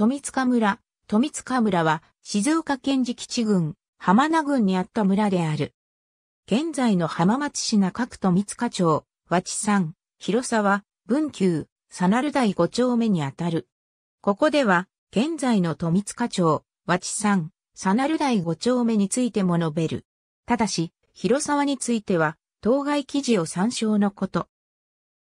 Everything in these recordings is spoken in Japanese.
富塚村、富塚村は静岡県基地郡、浜名郡にあった村である。現在の浜松市中区富塚町、和地山、広沢、文久、佐鳴台五丁目にあたる。ここでは、現在の富塚町、和地山、佐鳴台五丁目についても述べる。ただし、広沢については、当該記事を参照のこと。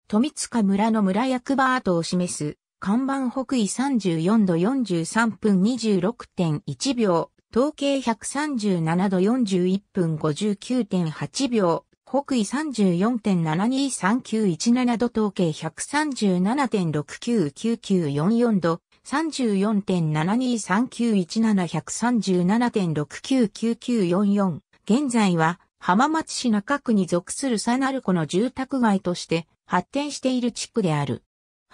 富塚村の村役場跡を示す看板北緯34度43分26.1秒、統計137度41分59.8秒、北緯34.723917度統計137.699944度、34.72391737.699944 1。現在は浜松市中区に属するサナルコの住宅街として発展している地区である。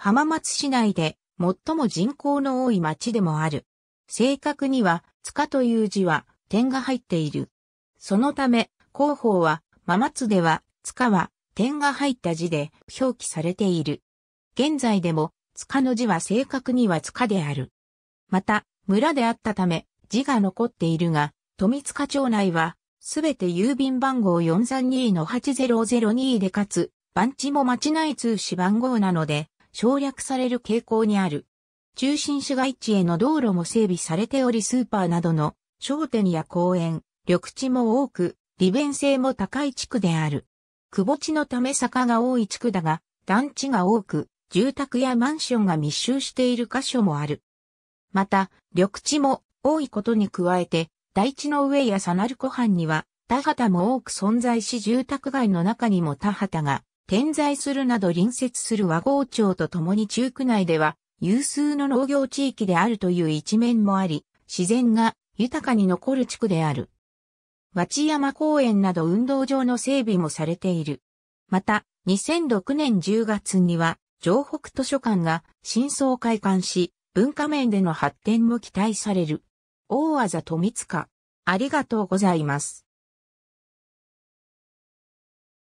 浜松市内で最も人口の多い町でもある。正確には、塚という字は点が入っている。そのため、広報は、真松では、塚は点が入った字で表記されている。現在でも、塚の字は正確には塚である。また、村であったため、字が残っているが、富塚町内は、すべて郵便番号432-8002でかつ、番地も町内通し番号なので、省略される傾向にある。中心市街地への道路も整備されておりスーパーなどの商店や公園、緑地も多く、利便性も高い地区である。窪地のため坂が多い地区だが、団地が多く、住宅やマンションが密集している箇所もある。また、緑地も多いことに加えて、台地の上やサナル湖畔には、田畑も多く存在し住宅街の中にも田畑が点在するなど隣接する和合町とともに中区内では有数の農業地域であるという一面もあり、自然が豊かに残る地区である。町山公園など運動場の整備もされている。また、2006年10月には、城北図書館が新装開館し、文化面での発展も期待される。大技富塚。ありがとうございます。